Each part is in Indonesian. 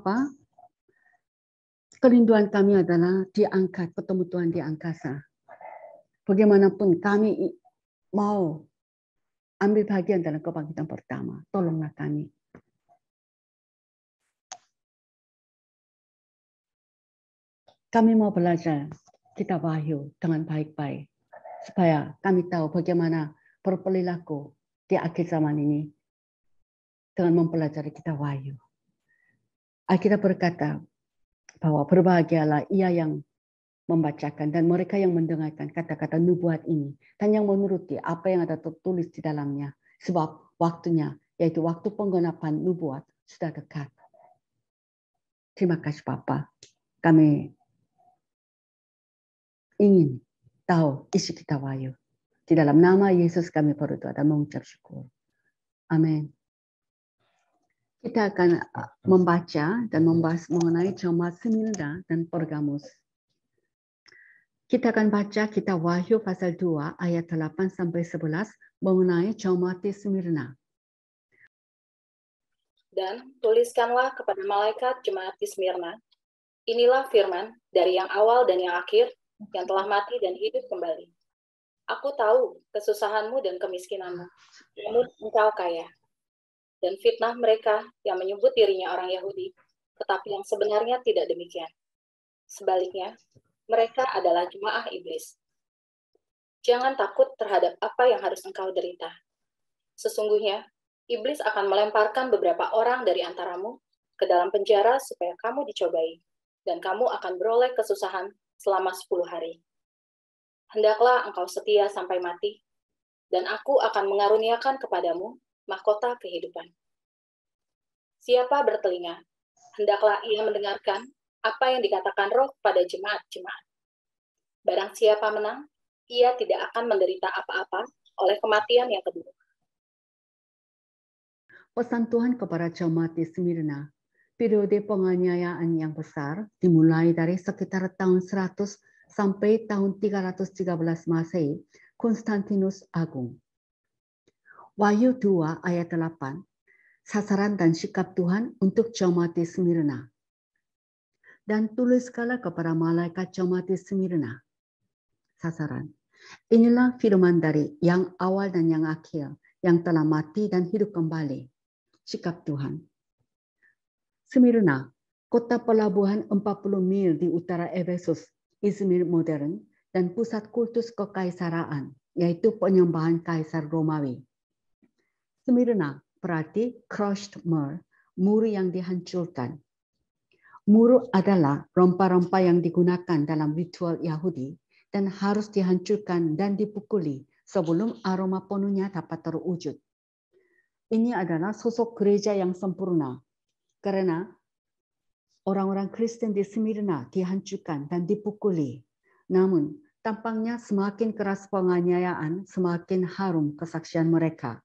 apa? Kerinduan kami adalah diangkat, ketemu Tuhan di angkasa. Bagaimanapun kami mau ambil bagian dalam kebangkitan pertama. Tolonglah kami. Kami mau belajar kita wahyu dengan baik-baik. Supaya kami tahu bagaimana berperilaku di akhir zaman ini dengan mempelajari kita wahyu. Alkitab berkata bahwa berbahagialah ia yang membacakan dan mereka yang mendengarkan kata-kata nubuat ini dan yang menuruti apa yang ada tertulis di dalamnya sebab waktunya yaitu waktu penggenapan nubuat sudah dekat. Terima kasih Bapak. Kami ingin tahu isi kita wayu. Di dalam nama Yesus kami berdoa dan mengucap syukur. Amin. Kita akan uh, membaca dan membahas mengenai Jemaat Semilda dan Pergamus. Kita akan baca kitab Wahyu pasal 2 ayat 8 sampai 11 mengenai Jemaat Smyrna. Dan tuliskanlah kepada malaikat jemaat Smyrna, inilah firman dari yang awal dan yang akhir, yang telah mati dan hidup kembali. Aku tahu kesusahanmu dan kemiskinanmu, namun engkau kaya dan fitnah mereka yang menyebut dirinya orang Yahudi, tetapi yang sebenarnya tidak demikian. Sebaliknya, mereka adalah jemaah iblis. Jangan takut terhadap apa yang harus engkau derita. Sesungguhnya, iblis akan melemparkan beberapa orang dari antaramu ke dalam penjara supaya kamu dicobai, dan kamu akan beroleh kesusahan selama 10 hari. Hendaklah engkau setia sampai mati, dan aku akan mengaruniakan kepadamu mahkota kehidupan. Siapa bertelinga, hendaklah ia mendengarkan apa yang dikatakan roh pada jemaat-jemaat. Barang siapa menang, ia tidak akan menderita apa-apa oleh kematian yang kedua. Pesan Tuhan kepada jemaat di Smyrna, periode penganiayaan yang besar dimulai dari sekitar tahun 100 sampai tahun 313 Masehi, Konstantinus Agung. Wahyu 2 ayat 8, sasaran dan sikap Tuhan untuk jemaat Smyrna. Dan tulis tuliskanlah kepada malaikat jemaat Smyrna. Sasaran. Inilah firman dari yang awal dan yang akhir, yang telah mati dan hidup kembali. Sikap Tuhan. Smyrna, kota pelabuhan 40 mil di utara Efesus, Izmir modern, dan pusat kultus kekaisaraan, yaitu penyembahan Kaisar Romawi Smyrna berarti crushed mur, muru yang dihancurkan. Muru adalah rompa-rompa yang digunakan dalam ritual Yahudi dan harus dihancurkan dan dipukuli sebelum aroma penuhnya dapat terwujud. Ini adalah sosok gereja yang sempurna karena orang-orang Kristen di Smyrna dihancurkan dan dipukuli. Namun, tampangnya semakin keras penganiayaan, semakin harum kesaksian mereka.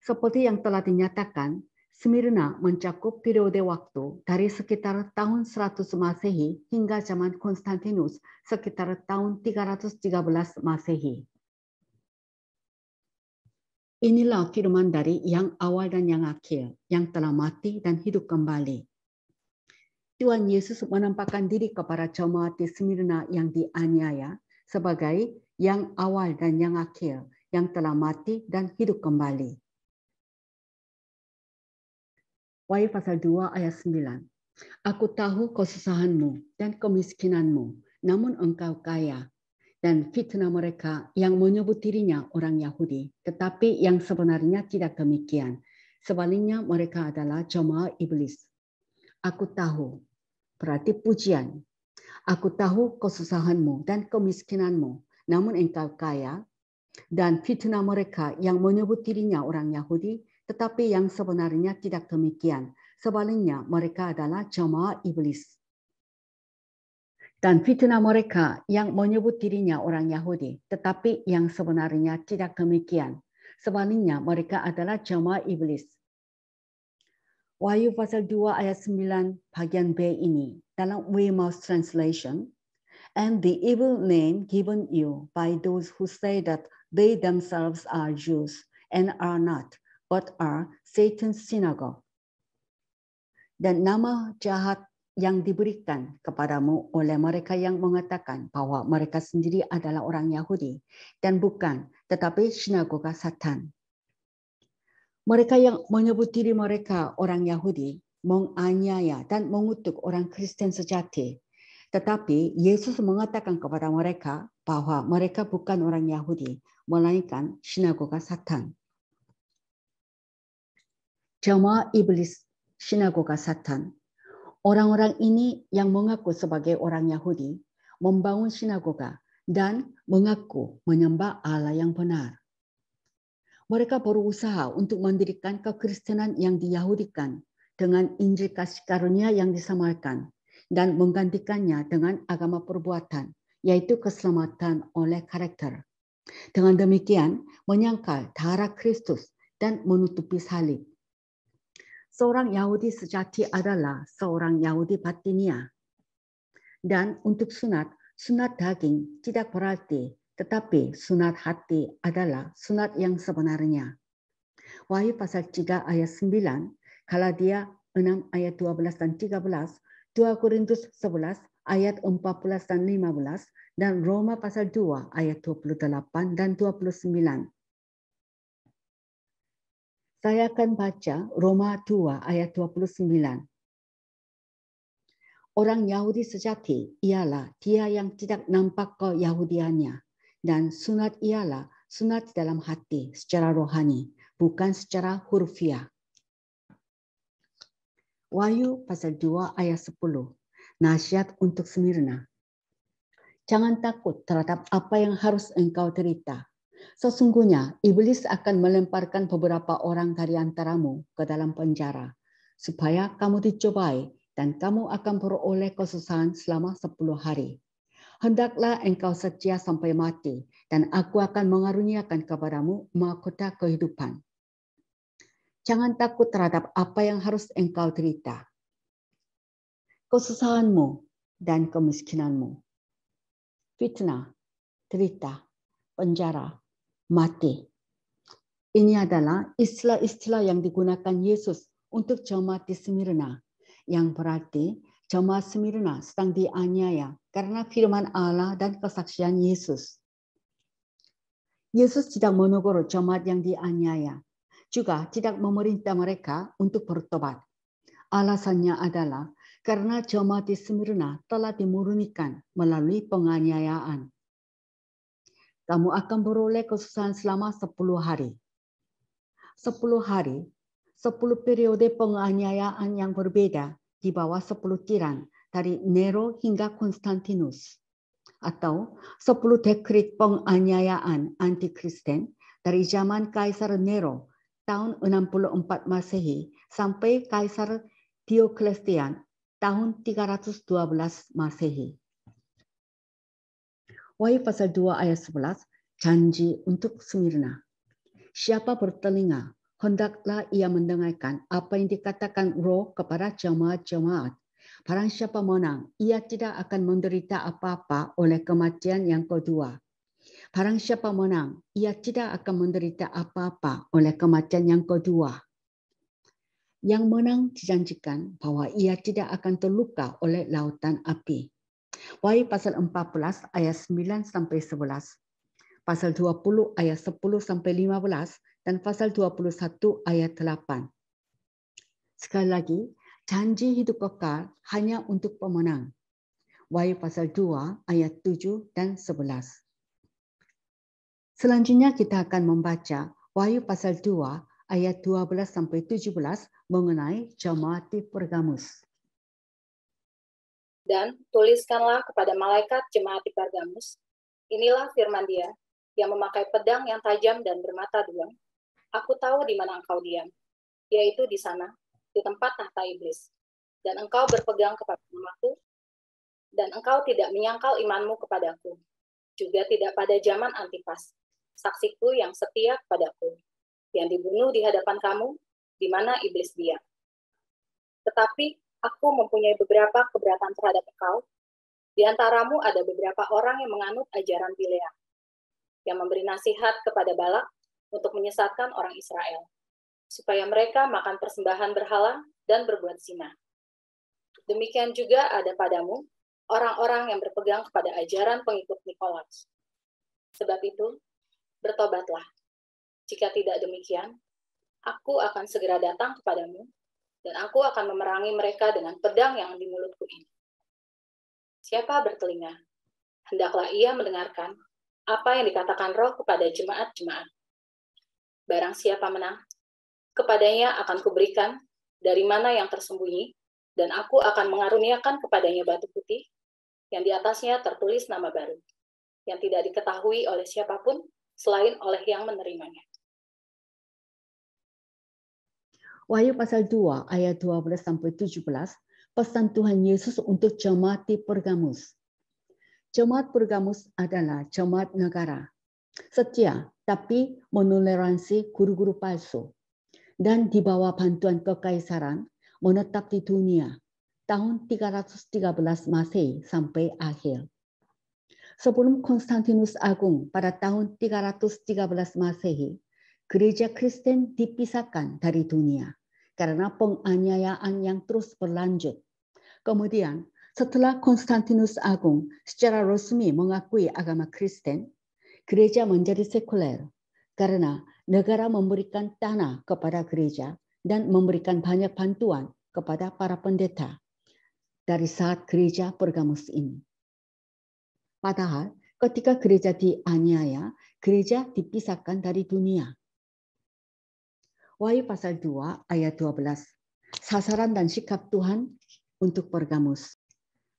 Seperti yang telah dinyatakan, Smyrna mencakup periode waktu dari sekitar tahun 100 Masehi hingga zaman Konstantinus sekitar tahun 313 Masehi. Inilah firman dari yang awal dan yang akhir, yang telah mati dan hidup kembali. Tuhan Yesus menampakkan diri kepada jemaat di Smyrna yang dianiaya sebagai yang awal dan yang akhir, yang telah mati dan hidup kembali. Wahyu pasal 2 ayat 9. Aku tahu kesusahanmu dan kemiskinanmu, namun engkau kaya. Dan fitnah mereka yang menyebut dirinya orang Yahudi, tetapi yang sebenarnya tidak demikian. Sebaliknya mereka adalah jemaah iblis. Aku tahu, berarti pujian. Aku tahu kesusahanmu dan kemiskinanmu, namun engkau kaya. Dan fitnah mereka yang menyebut dirinya orang Yahudi, tetapi yang sebenarnya tidak demikian. Sebaliknya, mereka adalah jemaah iblis. Dan fitnah mereka yang menyebut dirinya orang Yahudi, tetapi yang sebenarnya tidak demikian. Sebaliknya, mereka adalah jemaah iblis. Wahyu pasal 2 ayat 9 bagian B ini dalam Weymouth Translation, and the evil name given you by those who say that they themselves are Jews and are not, what are Satan's synagogue. Dan nama jahat yang diberikan kepadamu oleh mereka yang mengatakan bahwa mereka sendiri adalah orang Yahudi dan bukan, tetapi sinagoga Satan. Mereka yang menyebut diri mereka orang Yahudi menganiaya dan mengutuk orang Kristen sejati. Tetapi Yesus mengatakan kepada mereka bahwa mereka bukan orang Yahudi, melainkan sinagoga Satan jamaah iblis sinagoga Satan. Orang-orang ini yang mengaku sebagai orang Yahudi membangun sinagoga dan mengaku menyembah Allah yang benar. Mereka berusaha untuk mendirikan kekristenan yang diyahudikan dengan Injil kasih karunia yang disamarkan dan menggantikannya dengan agama perbuatan, yaitu keselamatan oleh karakter. Dengan demikian, menyangkal darah Kristus dan menutupi salib seorang Yahudi sejati adalah seorang Yahudi batinia. Dan untuk sunat, sunat daging tidak berarti, tetapi sunat hati adalah sunat yang sebenarnya. Wahyu pasal 3 ayat 9, Galatia 6 ayat 12 dan 13, 2 Korintus 11 ayat 14 dan 15, dan Roma pasal 2 ayat 28 dan 29. Saya akan baca Roma 2 ayat 29. Orang Yahudi sejati ialah dia yang tidak nampak ke Yahudiannya dan sunat ialah sunat dalam hati secara rohani, bukan secara hurufiah. Wahyu pasal 2 ayat 10. Nasihat untuk Semirna. Jangan takut terhadap apa yang harus engkau derita Sesungguhnya iblis akan melemparkan beberapa orang dari antaramu ke dalam penjara, supaya kamu dicobai dan kamu akan beroleh kesusahan selama sepuluh hari. Hendaklah engkau setia sampai mati, dan aku akan mengaruniakan kepadamu mahkota kehidupan. Jangan takut terhadap apa yang harus engkau derita. Kesusahanmu dan kemiskinanmu. Fitnah, derita, penjara, mati. Ini adalah istilah-istilah yang digunakan Yesus untuk jemaat di Smyrna, yang berarti jemaat Smyrna sedang dianiaya karena firman Allah dan kesaksian Yesus. Yesus tidak menegur jemaat yang dianiaya, juga tidak memerintah mereka untuk bertobat. Alasannya adalah karena jemaat di Smyrna telah dimurnikan melalui penganiayaan. Kamu akan beroleh kesusahan selama 10 hari. 10 hari, 10 periode penganiayaan yang berbeda di bawah 10 tiran dari Nero hingga Konstantinus. Atau 10 dekrit penganiayaan anti Kristen dari zaman Kaisar Nero tahun 64 Masehi sampai Kaisar Diocletian tahun 312 Masehi. Wahyu pasal 2 ayat 11, janji untuk Smyrna. Siapa bertelinga, hendaklah ia mendengarkan apa yang dikatakan roh kepada jemaat-jemaat. Barang siapa menang, ia tidak akan menderita apa-apa oleh kematian yang kedua. Barang siapa menang, ia tidak akan menderita apa-apa oleh kematian yang kedua. Yang menang dijanjikan bahwa ia tidak akan terluka oleh lautan api. Wahyu pasal 14 ayat 9 sampai 11, pasal 20 ayat 10 sampai 15 dan pasal 21 ayat 8. Sekali lagi, janji hidup kekal hanya untuk pemenang. Wahyu pasal 2 ayat 7 dan 11. Selanjutnya kita akan membaca Wahyu pasal 2 ayat 12 sampai 17 mengenai jemaat di Pergamus. Dan tuliskanlah kepada malaikat jemaat di Pergamus, inilah firman dia, yang memakai pedang yang tajam dan bermata dua. Aku tahu di mana engkau diam, yaitu di sana, di tempat tahta iblis. Dan engkau berpegang kepada namaku, dan engkau tidak menyangkal imanmu kepadaku, juga tidak pada zaman antipas, saksiku yang setia kepadaku, yang dibunuh di hadapan kamu, di mana iblis diam. Tetapi aku mempunyai beberapa keberatan terhadap engkau. Di antaramu ada beberapa orang yang menganut ajaran Bileam, yang memberi nasihat kepada Balak untuk menyesatkan orang Israel, supaya mereka makan persembahan berhala dan berbuat zina. Demikian juga ada padamu orang-orang yang berpegang kepada ajaran pengikut Nikolaus. Sebab itu, bertobatlah. Jika tidak demikian, aku akan segera datang kepadamu dan aku akan memerangi mereka dengan pedang yang di mulutku ini. Siapa bertelinga? Hendaklah ia mendengarkan apa yang dikatakan roh kepada jemaat-jemaat. Barang siapa menang, kepadanya akan kuberikan dari mana yang tersembunyi, dan aku akan mengaruniakan kepadanya batu putih yang di atasnya tertulis nama baru, yang tidak diketahui oleh siapapun selain oleh yang menerimanya. Wahyu pasal 2 ayat 12 sampai 17 pesan Tuhan Yesus untuk jemaat di Pergamus. Jemaat Pergamus adalah jemaat negara. Setia tapi menoleransi guru-guru palsu dan di bawah bantuan kekaisaran menetap di dunia tahun 313 Masehi sampai akhir. Sebelum Konstantinus Agung pada tahun 313 Masehi, gereja Kristen dipisahkan dari dunia karena penganiayaan yang terus berlanjut. Kemudian, setelah Konstantinus Agung secara resmi mengakui agama Kristen, gereja menjadi sekuler karena negara memberikan tanah kepada gereja dan memberikan banyak bantuan kepada para pendeta dari saat gereja Pergamus ini. Padahal ketika gereja dianiaya, gereja dipisahkan dari dunia. Wahyu pasal 2 ayat 12. Sasaran dan sikap Tuhan untuk Pergamus.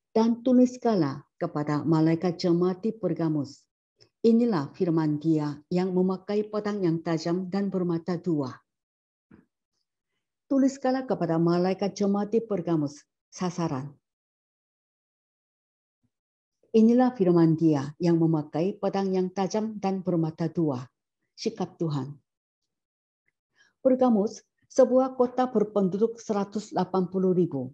Dan tuliskanlah kepada malaikat jemaat di Pergamus. Inilah firman dia yang memakai pedang yang tajam dan bermata dua. Tuliskanlah kepada malaikat jemaat di Pergamus, sasaran. Inilah firman dia yang memakai pedang yang tajam dan bermata dua, sikap Tuhan. Pergamus, sebuah kota berpenduduk 180 ribu,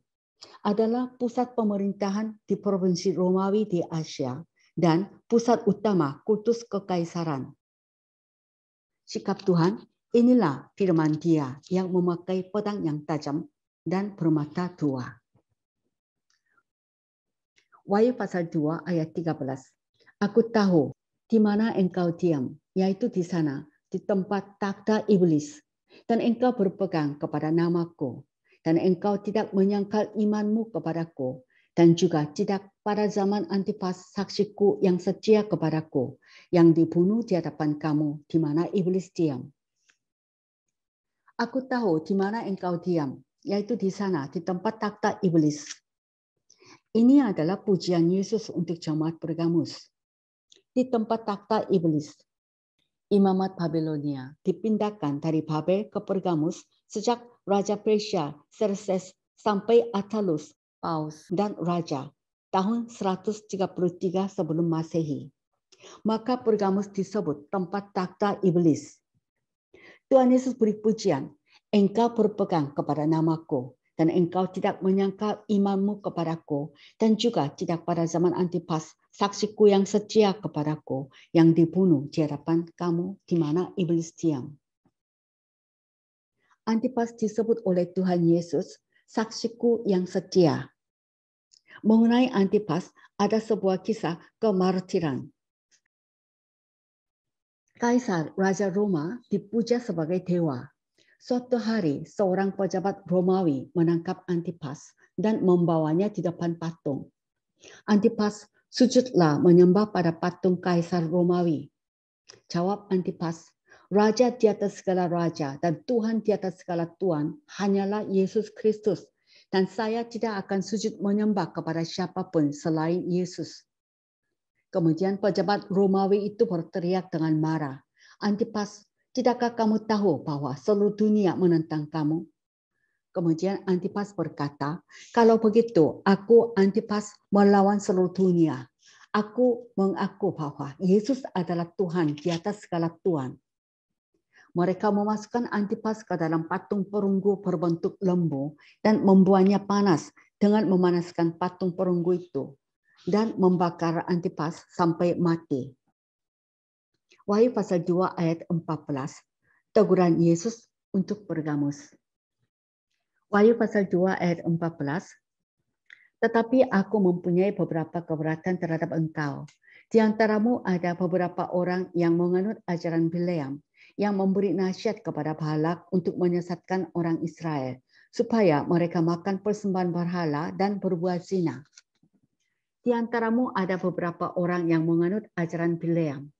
adalah pusat pemerintahan di Provinsi Romawi di Asia dan pusat utama kultus kekaisaran. Sikap Tuhan inilah firman dia yang memakai pedang yang tajam dan bermata dua. Wahyu pasal 2 ayat 13. Aku tahu di mana engkau diam, yaitu di sana, di tempat takhta iblis. Dan iya. engkau berpegang kepada namaku. Dan engkau tidak menyangkal imanmu kepadaku. Dan juga tidak pada zaman antipas saksiku yang setia kepadaku. Yang dibunuh di hadapan kamu di mana iblis diam. Aku tahu di mana engkau diam, yaitu di sana, di tempat takhta iblis. Ini adalah pujian Yesus untuk jemaat Pergamus. Di tempat takhta iblis, Imamat Babilonia dipindahkan dari Babel ke Pergamus sejak Raja Persia Xerxes sampai Atalus, Paus, dan Raja tahun 133 sebelum Masehi. Maka Pergamus disebut tempat takhta iblis. Tuhan Yesus beri pujian, engkau berpegang kepada namaku, dan engkau tidak menyangka imanmu kepadaku, dan juga tidak pada zaman Antipas saksiku yang setia kepadaku, yang dibunuh di hadapan kamu, di mana iblis diam. Antipas disebut oleh Tuhan Yesus, saksiku yang setia. Mengenai Antipas, ada sebuah kisah kemartiran. Kaisar, Raja Roma, dipuja sebagai dewa. Suatu hari, seorang pejabat Romawi menangkap Antipas dan membawanya di depan patung. Antipas sujudlah menyembah pada patung kaisar Romawi. Jawab Antipas, Raja di atas segala raja dan Tuhan di atas segala Tuhan hanyalah Yesus Kristus. Dan saya tidak akan sujud menyembah kepada siapapun selain Yesus. Kemudian pejabat Romawi itu berteriak dengan marah. Antipas, tidakkah kamu tahu bahwa seluruh dunia menentang kamu? Kemudian Antipas berkata, kalau begitu aku Antipas melawan seluruh dunia. Aku mengaku bahwa Yesus adalah Tuhan di atas segala Tuhan. Mereka memasukkan Antipas ke dalam patung perunggu berbentuk lembu dan membuatnya panas dengan memanaskan patung perunggu itu dan membakar Antipas sampai mati. Wahyu pasal 2 ayat 14, teguran Yesus untuk Pergamus. Wahyu pasal 2 ayat 14. Tetapi aku mempunyai beberapa keberatan terhadap engkau. Di antaramu ada beberapa orang yang menganut ajaran Bileam, yang memberi nasihat kepada Balak untuk menyesatkan orang Israel, supaya mereka makan persembahan berhala dan berbuat zina. Di antaramu ada beberapa orang yang menganut ajaran Bileam.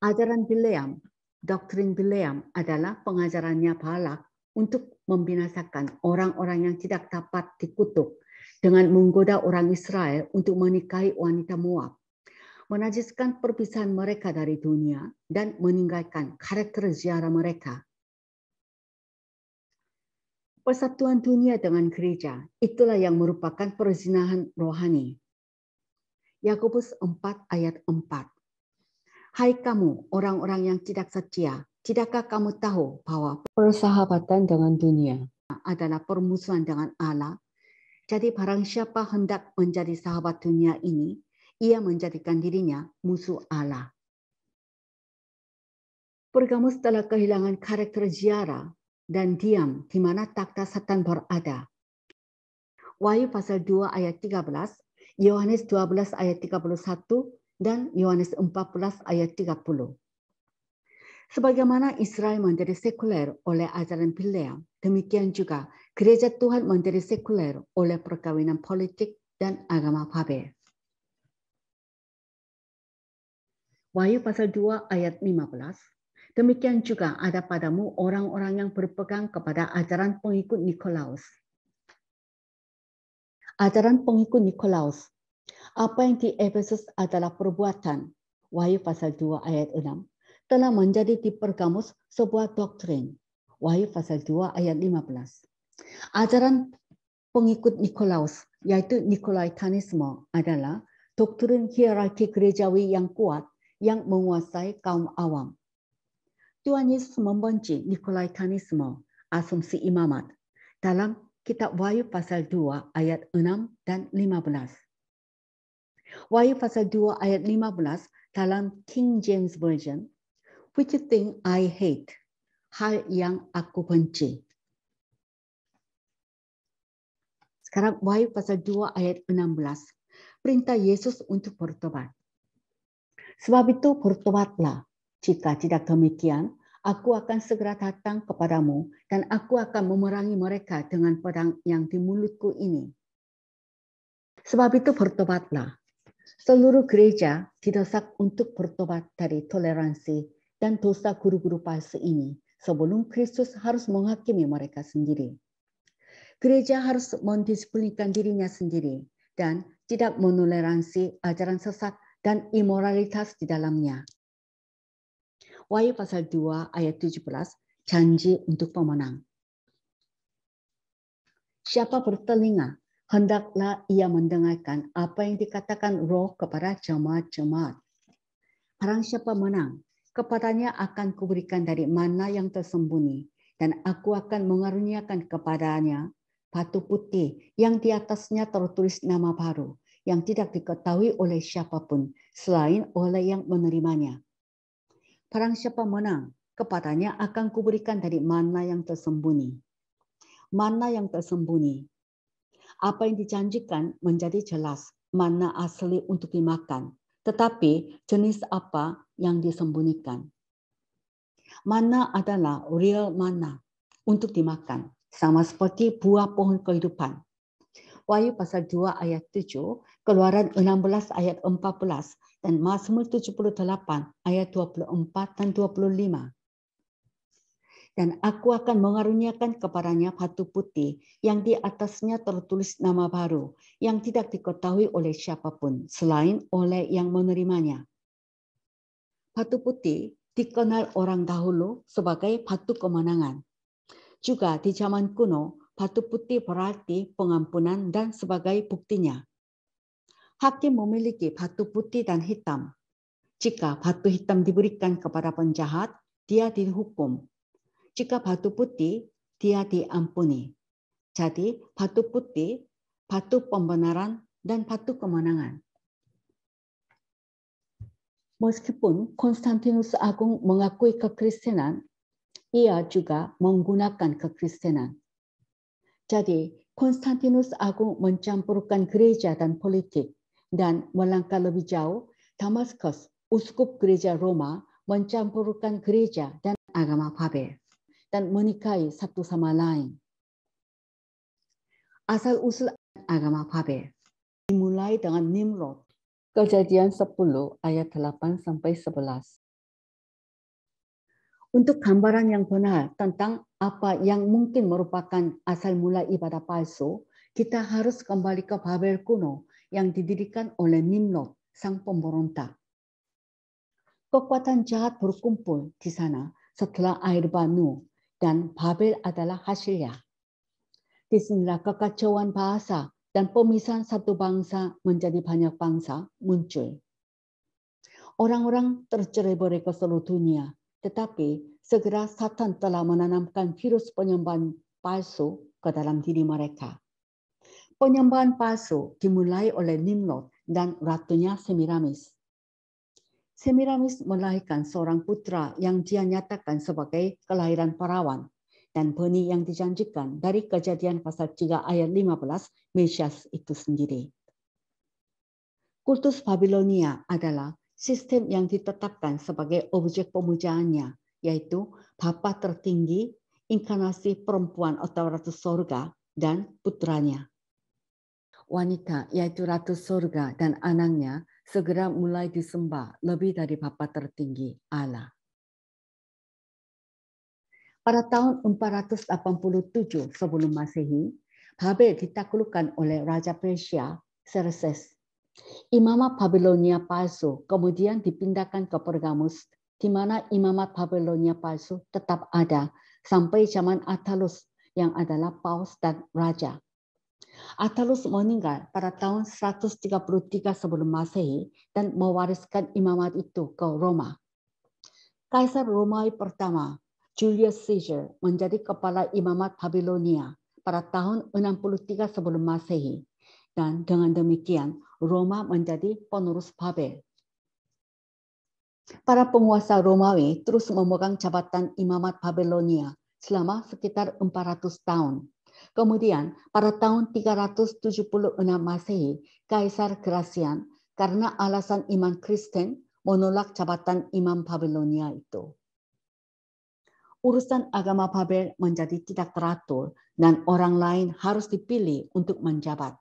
Ajaran Bileam, doktrin Bileam adalah pengajarannya Balak untuk membinasakan orang-orang yang tidak dapat dikutuk dengan menggoda orang Israel untuk menikahi wanita Moab, menajiskan perpisahan mereka dari dunia, dan meninggalkan karakter ziarah mereka. Persatuan dunia dengan gereja, itulah yang merupakan perzinahan rohani. Yakobus 4 ayat 4. Hai kamu, orang-orang yang tidak setia, Tidakkah kamu tahu bahwa persahabatan dengan dunia adalah permusuhan dengan Allah? Jadi barang siapa hendak menjadi sahabat dunia ini, ia menjadikan dirinya musuh Allah. Pergamus telah kehilangan karakter ziarah dan diam di mana takhta setan berada. Wahyu pasal 2 ayat 13, Yohanes 12 ayat 31, dan Yohanes 14 ayat 30. Sebagaimana Israel menjadi sekuler oleh ajaran Bileam, demikian juga gereja Tuhan menjadi sekuler oleh perkawinan politik dan agama Babel. Wahyu pasal 2 ayat 15. Demikian juga ada padamu orang-orang yang berpegang kepada ajaran pengikut Nikolaus. Ajaran pengikut Nikolaus. Apa yang di Efesus adalah perbuatan. Wahyu pasal 2 ayat 6 telah menjadi tipe pergamus sebuah doktrin. Wahyu pasal 2 ayat 15. Ajaran pengikut Nikolaus yaitu Nikolaitanisme adalah doktrin hierarki gerejawi yang kuat yang menguasai kaum awam. Tuhan Yesus membenci Nikolaitanisme, asumsi imamat, dalam kitab Wahyu pasal 2 ayat 6 dan 15. Wahyu pasal 2 ayat 15 dalam King James Version Which thing I hate? Hal yang aku benci. Sekarang Wahyu pasal 2 ayat 16. Perintah Yesus untuk bertobat. Sebab itu bertobatlah. Jika tidak demikian, aku akan segera datang kepadamu dan aku akan memerangi mereka dengan pedang yang di mulutku ini. Sebab itu bertobatlah. Seluruh gereja didesak untuk bertobat dari toleransi dan dosa guru-guru palsu ini sebelum Kristus harus menghakimi mereka sendiri. Gereja harus mendisiplinkan dirinya sendiri dan tidak menoleransi ajaran sesat dan imoralitas di dalamnya. Wahyu pasal 2 ayat 17, janji untuk pemenang. Siapa bertelinga, hendaklah ia mendengarkan apa yang dikatakan roh kepada jemaat-jemaat. Barang siapa menang, Kepadanya akan kuberikan dari mana yang tersembunyi, dan aku akan mengaruniakan kepadanya batu putih yang di atasnya tertulis nama baru yang tidak diketahui oleh siapapun selain oleh yang menerimanya. Barang siapa menang, kepadanya akan kuberikan dari mana yang tersembunyi. Mana yang tersembunyi? Apa yang dijanjikan menjadi jelas mana asli untuk dimakan, tetapi jenis apa yang disembunyikan. Mana adalah real mana untuk dimakan, sama seperti buah pohon kehidupan. Wahyu pasal 2 ayat 7, Keluaran 16 ayat 14, dan Mazmur 78 ayat 24 dan 25. Dan aku akan mengaruniakan kepadanya batu putih yang di atasnya tertulis nama baru yang tidak diketahui oleh siapapun selain oleh yang menerimanya batu putih dikenal orang dahulu sebagai batu kemenangan. Juga di zaman kuno, batu putih berarti pengampunan dan sebagai buktinya. Hakim memiliki batu putih dan hitam. Jika batu hitam diberikan kepada penjahat, dia dihukum. Jika batu putih, dia diampuni. Jadi, batu putih, batu pembenaran, dan batu kemenangan. Meskipun Konstantinus Agung mengakui kekristenan, ia juga menggunakan kekristenan. Jadi, Konstantinus Agung mencampurkan gereja dan politik dan melangkah lebih jauh, Damaskus, uskup gereja Roma, mencampurkan gereja dan agama Babel dan menikahi satu sama lain. Asal usul agama Babel dimulai dengan Nimrod Kejadian 10 ayat 8 sampai 11. Untuk gambaran yang benar tentang apa yang mungkin merupakan asal mula ibadah palsu, kita harus kembali ke Babel kuno yang didirikan oleh Nimrod, sang pemberontak. Kekuatan jahat berkumpul di sana setelah air banu dan Babel adalah hasilnya. Di sinilah kekacauan bahasa dan pemisahan satu bangsa menjadi banyak bangsa muncul. Orang-orang tercerai berai ke seluruh dunia, tetapi segera Satan telah menanamkan virus penyembahan palsu ke dalam diri mereka. Penyembahan palsu dimulai oleh Nimrod dan ratunya Semiramis. Semiramis melahirkan seorang putra yang dia nyatakan sebagai kelahiran perawan dan benih yang dijanjikan dari kejadian pasal 3 ayat 15 Mesias itu sendiri. Kultus Babilonia adalah sistem yang ditetapkan sebagai objek pemujaannya, yaitu Bapa tertinggi, inkarnasi perempuan atau Ratu Sorga, dan putranya. Wanita, yaitu Ratu Sorga dan anaknya, segera mulai disembah lebih dari Bapa tertinggi Allah. Pada tahun 487 sebelum Masehi, Babel ditaklukkan oleh Raja Persia, Xerxes. Imamat Babilonia palsu kemudian dipindahkan ke Pergamus, di mana imamat Babilonia palsu tetap ada sampai zaman Atalus yang adalah paus dan raja. Atalus meninggal pada tahun 133 sebelum Masehi dan mewariskan imamat itu ke Roma. Kaisar Romawi pertama Julius Caesar menjadi kepala imamat Babilonia pada tahun 63 sebelum Masehi. Dan dengan demikian, Roma menjadi penerus Babel. Para penguasa Romawi terus memegang jabatan imamat Babilonia selama sekitar 400 tahun. Kemudian, pada tahun 376 Masehi, Kaisar Gracian karena alasan iman Kristen menolak jabatan imam Babilonia itu urusan agama Babel menjadi tidak teratur dan orang lain harus dipilih untuk menjabat.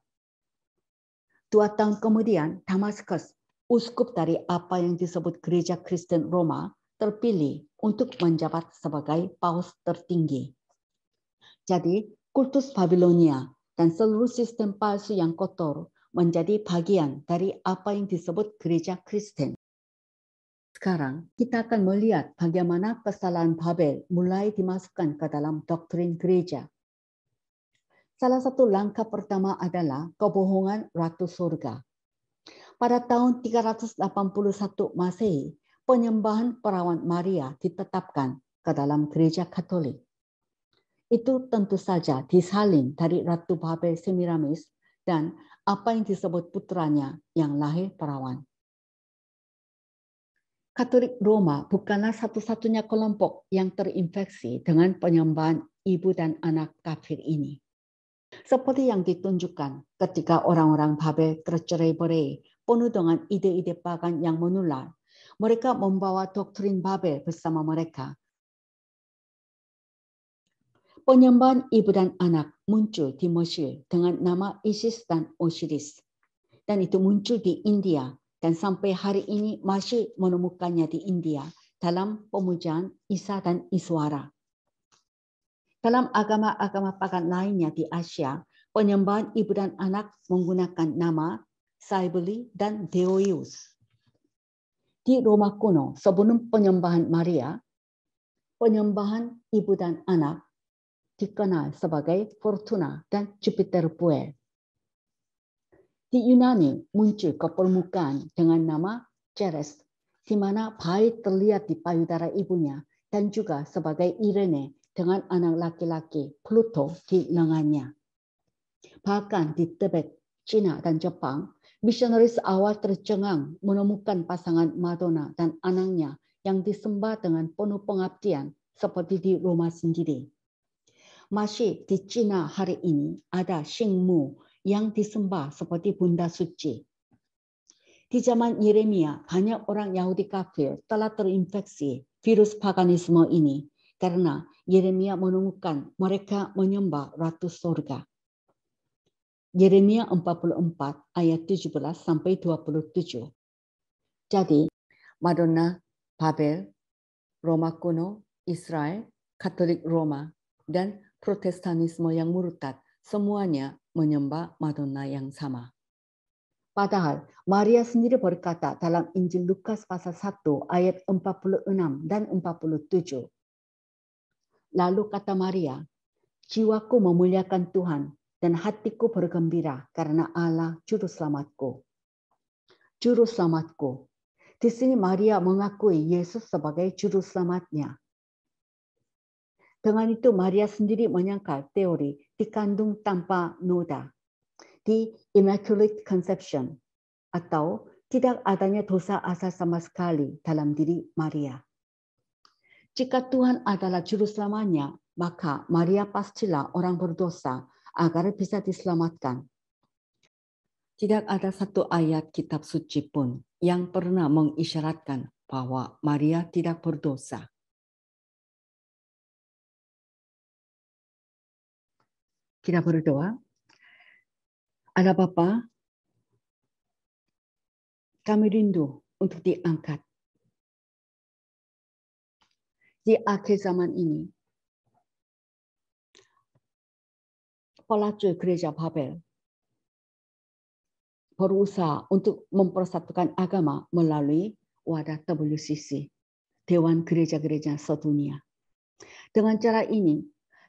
Dua tahun kemudian, Damaskus, uskup dari apa yang disebut gereja Kristen Roma, terpilih untuk menjabat sebagai paus tertinggi. Jadi, kultus Babilonia dan seluruh sistem palsu yang kotor menjadi bagian dari apa yang disebut gereja Kristen. Sekarang kita akan melihat bagaimana kesalahan Babel mulai dimasukkan ke dalam doktrin gereja. Salah satu langkah pertama adalah kebohongan Ratu Surga. Pada tahun 381 Masehi, penyembahan perawan Maria ditetapkan ke dalam gereja Katolik. Itu tentu saja disalin dari Ratu Babel Semiramis dan apa yang disebut putranya yang lahir perawan. Katolik Roma bukanlah satu-satunya kelompok yang terinfeksi dengan penyembahan ibu dan anak kafir ini. Seperti yang ditunjukkan ketika orang-orang Babel tercerai-berai, penuh dengan ide-ide pagan yang menular, mereka membawa doktrin Babel bersama mereka. Penyembahan ibu dan anak muncul di Mesir dengan nama Isis dan Osiris. Dan itu muncul di India dan sampai hari ini masih menemukannya di India dalam pemujaan Isa dan Iswara. Dalam agama-agama pagan lainnya di Asia, penyembahan ibu dan anak menggunakan nama Saibeli dan Deoius. Di Roma kuno, sebelum penyembahan Maria, penyembahan ibu dan anak dikenal sebagai Fortuna dan Jupiter Puer di Yunani muncul ke permukaan dengan nama Ceres, di mana bayi terlihat di payudara ibunya dan juga sebagai Irene dengan anak laki-laki Pluto di lengannya. Bahkan di Tibet, Cina, dan Jepang, misionaris awal tercengang menemukan pasangan Madonna dan anaknya yang disembah dengan penuh pengabdian seperti di Roma sendiri. Masih di Cina hari ini ada Xingmu yang disembah seperti Bunda Suci. Di zaman Yeremia, banyak orang Yahudi kafir telah terinfeksi virus paganisme ini karena Yeremia menemukan mereka menyembah Ratu Sorga. Yeremia 44 ayat 17 sampai 27. Jadi, Madonna, Babel, Roma kuno, Israel, Katolik Roma, dan Protestanisme yang murtad semuanya menyembah Madonna yang sama. Padahal Maria sendiri berkata dalam Injil Lukas pasal 1 ayat 46 dan 47. Lalu kata Maria, jiwaku memuliakan Tuhan dan hatiku bergembira karena Allah juru selamatku. Juru selamatku. Di sini Maria mengakui Yesus sebagai juru selamatnya. Dengan itu Maria sendiri menyangkal teori dikandung tanpa noda, di Immaculate Conception, atau tidak adanya dosa asal sama sekali dalam diri Maria. Jika Tuhan adalah juru selamanya, maka Maria pastilah orang berdosa agar bisa diselamatkan. Tidak ada satu ayat kitab suci pun yang pernah mengisyaratkan bahwa Maria tidak berdosa. Kita berdoa. Ada Bapa, kami rindu untuk diangkat. Di akhir zaman ini, pelacur gereja Babel berusaha untuk mempersatukan agama melalui wadah WCC, Dewan Gereja-Gereja Sedunia. Dengan cara ini,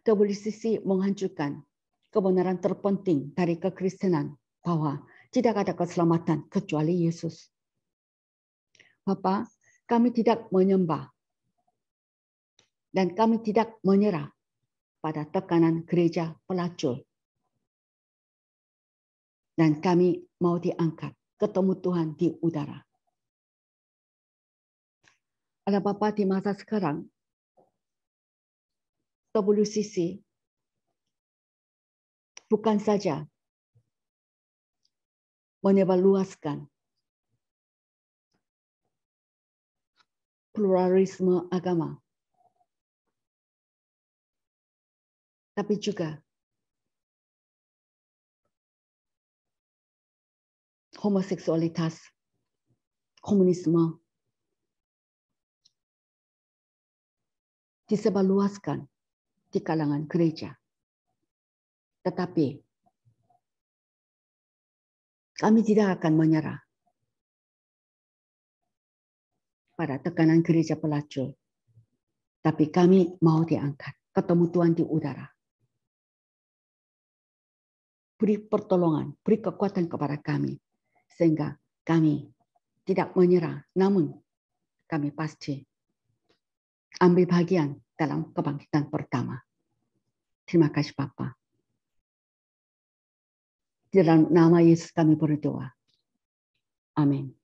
WCC menghancurkan kebenaran terpenting dari kekristenan bahwa tidak ada keselamatan kecuali Yesus. Bapa, kami tidak menyembah dan kami tidak menyerah pada tekanan gereja pelacur. Dan kami mau diangkat ketemu Tuhan di udara. Ada Bapak di masa sekarang, WCC bukan saja menyebarluaskan pluralisme agama, tapi juga homoseksualitas, komunisme disebarluaskan di kalangan gereja. Tetapi kami tidak akan menyerah pada tekanan gereja pelacur. Tapi kami mau diangkat, ketemu Tuhan di udara. Beri pertolongan, beri kekuatan kepada kami. Sehingga kami tidak menyerah, namun kami pasti ambil bagian dalam kebangkitan pertama. Terima kasih Bapak. Te la nama Iisus kami berdoa. Amin.